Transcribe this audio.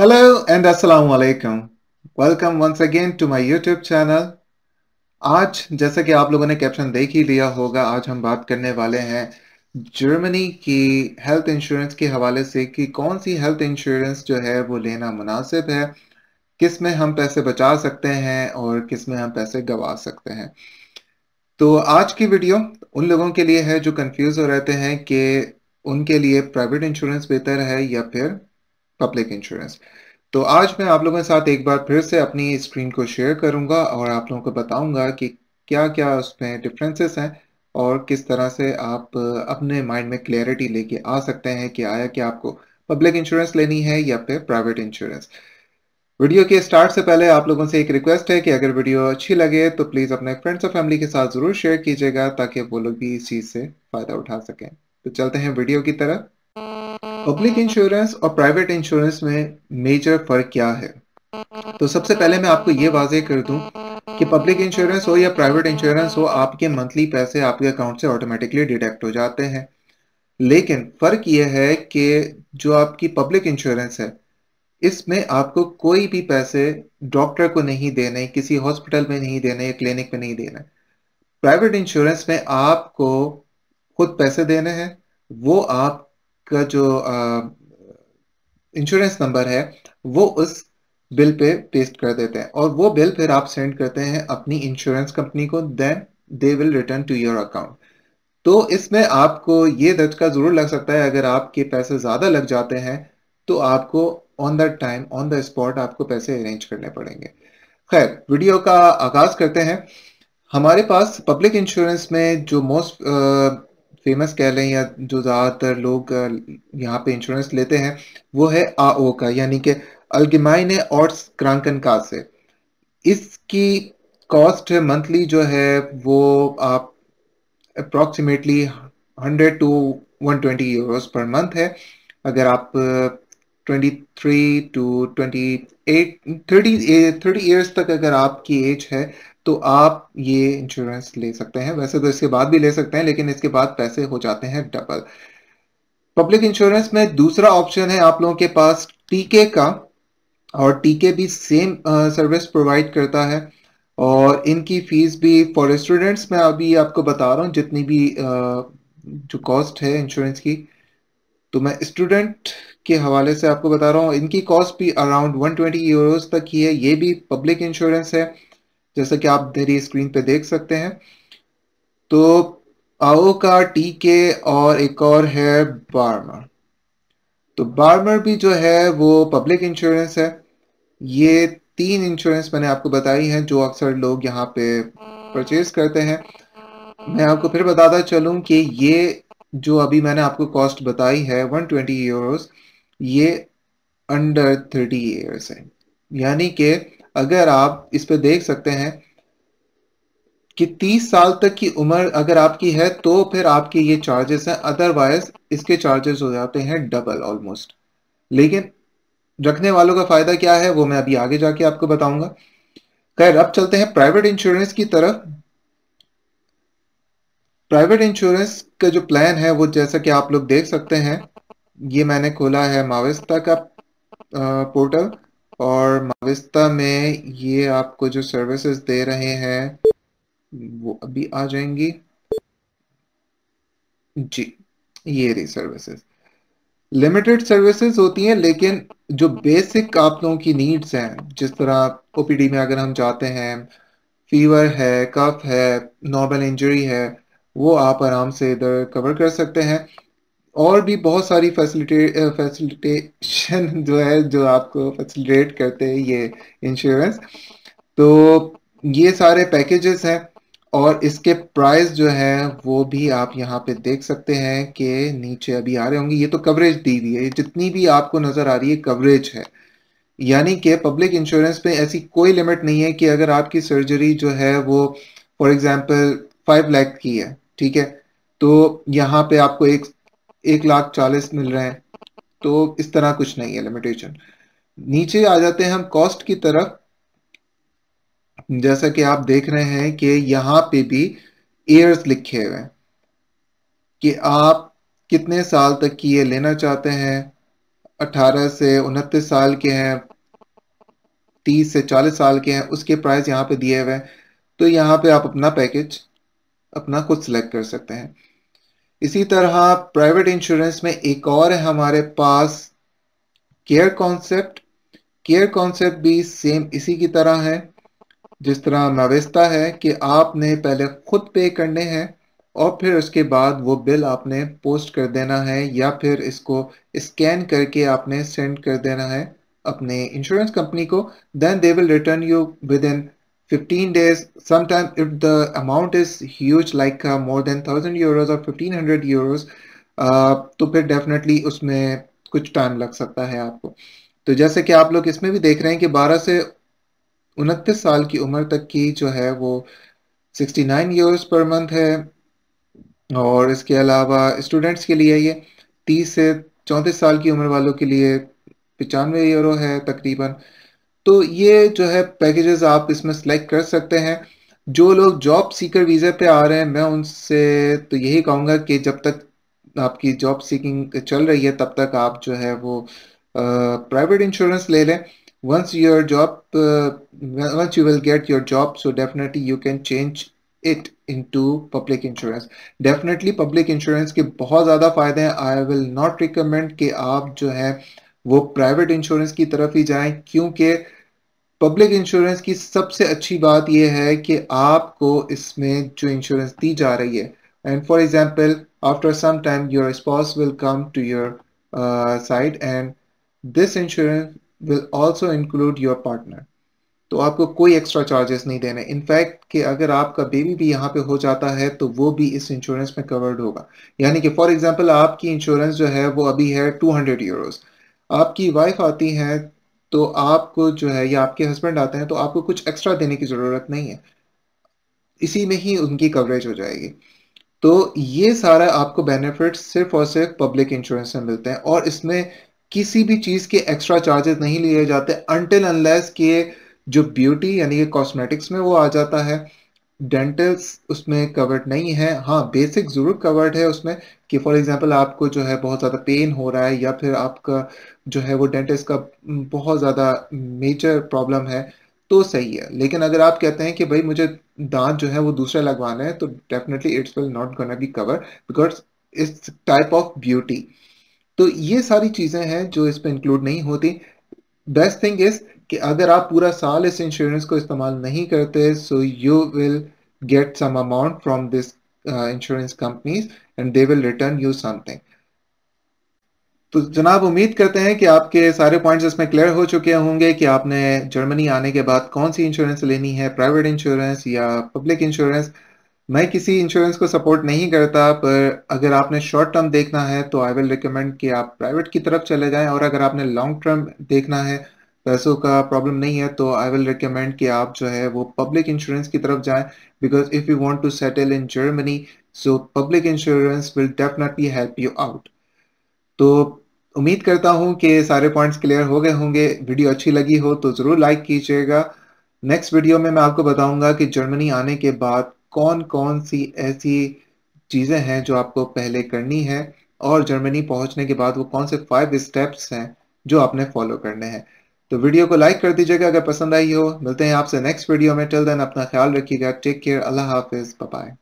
Hello and अस्सलाम वालेकुम welcome once again to my YouTube channel आज जैसा कि आप लोगों ने कैप्शन देख ही लिया होगा आज हम बात करने वाले हैं जर्मनी की हेल्थ इंश्योरेंस के हवाले से कि कौन सी हेल्थ इंश्योरेंस जो है वो लेना मुनासिब है किस में हम पैसे बचा सकते हैं और किस में हम पैसे गंवा सकते हैं तो आज की वीडियो उन लोगों के लिए है जो कन्फ्यूज हो रहते हैं कि उनके लिए प्राइवेट इंश्योरेंस बेहतर है या फिर पब्लिक इंश्योरेंस तो आज मैं आप लोगों के साथ एक बार फिर से अपनी स्क्रीन को शेयर करूंगा और आप लोगों को बताऊंगा कि क्या क्या उसमें डिफरेंसेस हैं और किस तरह से आप अपने माइंड में क्लैरिटी लेके आ सकते हैं कि आया कि आपको पब्लिक इंश्योरेंस लेनी है या फिर प्राइवेट इंश्योरेंस वीडियो के स्टार्ट से पहले आप लोगों से एक रिक्वेस्ट है कि अगर वीडियो अच्छी लगे तो प्लीज़ अपने फ्रेंड्स और फैमिली के साथ ज़रूर शेयर कीजिएगा ताकि वो लोग भी इस चीज़ से फ़ायदा उठा सकें तो चलते हैं वीडियो की तरफ पब्लिक इंश्योरेंस हाँ। और प्राइवेट इंश्योरेंस में मेजर फर्क क्या है तो सबसे पहले मैं आपको ये वाजे कर दूं कि पब्लिक इंश्योरेंस हो या प्राइवेट इंश्योरेंस हो आपके मंथली पैसे आपके अकाउंट से ऑटोमेटिकली डिटेक्ट हो जाते हैं लेकिन फर्क यह है कि जो आपकी पब्लिक इंश्योरेंस है इसमें आपको कोई भी पैसे डॉक्टर को नहीं देने किसी हॉस्पिटल में नहीं देने या क्लिनिक में नहीं देना प्राइवेट इंश्योरेंस में आपको खुद पैसे देने हैं वो आप का जो इंश्योरेंस नंबर है वो उस बिल पे पेस्ट कर देते हैं और वो बिल फिर आप सेंड करते हैं अपनी इंश्योरेंस कंपनी को then they will return to your account तो इसमें आपको ये धचका ज़रूर लग सकता है अगर आपके पैसे ज़्यादा लग जाते हैं तो आपको on the time on the spot आपको पैसे अरेंज करने पड़ेंगे खैर वीडियो का आगाज़ करते हैं हमारे पास पब्लिक इंश्योरेंस में जो मोस्ट फेमस कह लें या जो ज़्यादातर लोग यहाँ पे इंश्योरेंस लेते हैं वो है आओ का यानी कि अल्गमाइन और क्रांकन का से इसकी कॉस्ट है मंथली जो है वो आप approximately hundred to one twenty euros पर मंथ है अगर आप twenty three to twenty eight thirty thirty years तक अगर आपकी एज है तो आप ये इंश्योरेंस ले सकते हैं वैसे तो इसके बाद भी ले सकते हैं लेकिन इसके बाद पैसे हो जाते हैं डबल पब्लिक इंश्योरेंस में दूसरा ऑप्शन है आप लोगों के पास टीके का और टीके भी सेम सर्विस प्रोवाइड करता है और इनकी फीस भी फॉर स्टूडेंट्स मैं अभी आपको बता रहा हूँ जितनी भी uh, जो कॉस्ट है इंश्योरेंस की तो मैं स्टूडेंट के हवाले से आपको बता रहा हूँ इनकी कॉस्ट भी अराउंड 120 यूरोस तक की है ये भी पब्लिक इंश्योरेंस है जैसा कि आप मेरी स्क्रीन पे देख सकते हैं तो आओ का टी के और एक और है बार्मर तो बार्मर भी जो है वो पब्लिक इंश्योरेंस है ये तीन इंश्योरेंस मैंने आपको बताई हैं जो अक्सर लोग यहाँ पे परचेज करते हैं मैं आपको फिर बताता चलूँ कि ये जो अभी मैंने आपको कॉस्ट बताई है 120 ट्वेंटी ये अंडर 30 ईयर्स है यानी कि अगर आप इस पर देख सकते हैं कि 30 साल तक की उम्र अगर आपकी है तो फिर आपके ये चार्जेस हैं अदरवाइज इसके चार्जेस हो जाते हैं डबल ऑलमोस्ट लेकिन रखने वालों का फायदा क्या है वो मैं अभी आगे जाके आपको बताऊंगा खैर अब चलते हैं प्राइवेट इंश्योरेंस की तरफ प्राइवेट इंश्योरेंस का जो प्लान है वो जैसा कि आप लोग देख सकते हैं ये मैंने खोला है मावेस्ता का पोर्टल और माविस्ता में ये आपको जो सर्विसेज दे रहे हैं वो अभी आ जाएंगी जी ये रही सर्विसेज लिमिटेड सर्विसेज होती हैं लेकिन जो बेसिक आप लोगों की नीड्स हैं जिस तरह ओपीडी में अगर हम जाते हैं फीवर है कफ है नॉर्मल इंजरी है वो आप आराम से इधर कवर कर सकते हैं और भी बहुत सारी फैसिलिटी फैसिलिटेशन जो है जो आपको फैसिलिटेट करते हैं ये इंश्योरेंस तो ये सारे पैकेजेस हैं और इसके प्राइस जो है वो भी आप यहाँ पे देख सकते हैं कि नीचे अभी आ रहे होंगे ये तो कवरेज दी हुई है जितनी भी आपको नज़र आ रही है कवरेज है यानी कि पब्लिक इंश्योरेंस पे ऐसी कोई लिमिट नहीं है कि अगर आपकी सर्जरी जो है वो फॉर एग्जांपल फाइव लैख की है ठीक है तो यहाँ पे आपको एक एक लाख चालीस मिल रहे हैं तो इस तरह कुछ नहीं है लिमिटेशन नीचे आ जाते हैं हम कॉस्ट की तरफ जैसा कि आप देख रहे हैं कि यहाँ पे भी एयर्स लिखे हुए हैं कि आप कितने साल तक की ये लेना चाहते हैं 18 से उनतीस साल के हैं 30 से 40 साल के हैं उसके प्राइस यहाँ पे दिए हुए हैं तो यहाँ पे आप अपना पैकेज अपना खुद सेलेक्ट कर सकते हैं इसी तरह प्राइवेट इंश्योरेंस में एक और है हमारे पास केयर कॉन्सेप्ट केयर कॉन्सेप्ट भी सेम इसी की तरह है जिस तरह नवेस्ता है कि आपने पहले खुद पे करने हैं और फिर उसके बाद वो बिल आपने पोस्ट कर देना है या फिर इसको स्कैन करके आपने सेंड कर देना है अपने इंश्योरेंस कंपनी को then they will return you within 15 days sometimes if the amount is huge like uh, more than 1000 euros or 1500 euros uh, तो फिर डेफिनेटली उसमें कुछ टाइम लग सकता है आपको तो जैसे कि आप लोग इसमें भी देख रहे हैं कि 12 से उनतीस साल की उम्र तक की जो है वो 69 नाइन यूरोस पर मंथ है और इसके अलावा स्टूडेंट्स के लिए ये 30 से चौंतीस साल की उम्र वालों के लिए पचानवे यूरो है तकरीबन तो ये जो है पैकेजेस आप इसमें सेलेक्ट कर सकते हैं जो लोग जॉब सीकर वीज़ा पे आ रहे हैं मैं उनसे तो यही कहूँगा कि जब तक आपकी जॉब सीकिंग चल रही है तब तक आप जो है वो प्राइवेट इंश्योरेंस ले लें once your job once you will get your job so definitely you can change it it public insurance definitely public insurance के बहुत ज़्यादा फ़ायदे हैं आई विल नॉट रिकमेंड कि आप जो है वो प्राइवेट इंश्योरेंस की तरफ ही जाएं क्योंकि पब्लिक इंश्योरेंस की सबसे अच्छी बात यह है कि आपको इसमें जो इंश्योरेंस दी जा रही है and for example after some time your spouse will come to your side and this insurance will also include your partner तो आपको कोई एक्स्ट्रा चार्जेस नहीं देने इनफैक्ट कि अगर आपका बेबी भी यहाँ पे हो जाता है तो वो भी इस इंश्योरेंस में कवर्ड होगा यानी कि फॉर एग्जांपल आपकी इंश्योरेंस जो है वो अभी है 200 यूरोस आपकी वाइफ आती है तो आपको जो है या आपके हस्बैंड आते हैं तो आपको कुछ एक्स्ट्रा देने की ज़रूरत नहीं है इसी में ही उनकी कवरेज हो जाएगी तो ये सारा आपको बेनिफिट सिर्फ और सिर्फ पब्लिक इंश्योरेंस में मिलते हैं और इसमें किसी भी चीज़ के एक्स्ट्रा चार्जेस नहीं लिए जाते अनटिल अनलेस के जो ब्यूटी यानी कि कॉस्मेटिक्स में वो आ जाता है डेंटल्स उसमें कवर्ड नहीं है हाँ बेसिक ज़रूर कवर्ड है उसमें कि फॉर एग्जांपल आपको जो है बहुत ज़्यादा पेन हो रहा है या फिर आपका जो है वो डेंटिस्ट का बहुत ज़्यादा मेजर प्रॉब्लम है तो सही है लेकिन अगर आप कहते हैं कि भाई मुझे दांत जो है वो दूसरा लगवाना है तो definitely it's will not gonna be cover because इस टाइप ऑफ ब्यूटी तो ये सारी चीज़ें हैं जो इस पर इंक्लूड नहीं होती बेस्ट थिंग इज़ कि अगर आप पूरा साल इस इंश्योरेंस को इस्तेमाल नहीं करते so you will get some amount from this uh, insurance companies and they will return you something. तो जनाब उम्मीद करते हैं कि आपके सारे पॉइंट्स इसमें क्लियर हो चुके होंगे कि आपने जर्मनी आने के बाद कौन सी इंश्योरेंस लेनी है प्राइवेट इंश्योरेंस या पब्लिक इंश्योरेंस मैं किसी इंश्योरेंस को सपोर्ट नहीं करता पर अगर आपने शॉर्ट टर्म देखना है तो आई विल रिकमेंड कि आप प्राइवेट की तरफ चले जाएं और अगर आपने लॉन्ग टर्म देखना है पैसों का प्रॉब्लम नहीं है तो आई विल रिकमेंड कि आप जो है वो पब्लिक इंश्योरेंस की तरफ जाएं because if you want to settle in Germany so public insurance will definitely help you out तो उम्मीद करता हूँ कि सारे पॉइंट्स क्लियर हो गए होंगे वीडियो अच्छी लगी हो तो ज़रूर लाइक कीजिएगा नेक्स्ट वीडियो में मैं आपको बताऊंगा कि जर्मनी आने के बाद कौन कौन सी ऐसी चीज़ें हैं जो आपको पहले करनी है और जर्मनी पहुंचने के बाद वो कौन से फाइव स्टेप्स हैं जो आपने फॉलो करने हैं तो वीडियो को लाइक कर दीजिएगा अगर पसंद आई हो मिलते हैं आपसे नेक्स्ट वीडियो में टिल देन अपना ख्याल रखिएगा टेक केयर अल्लाह हाफिज़ बाय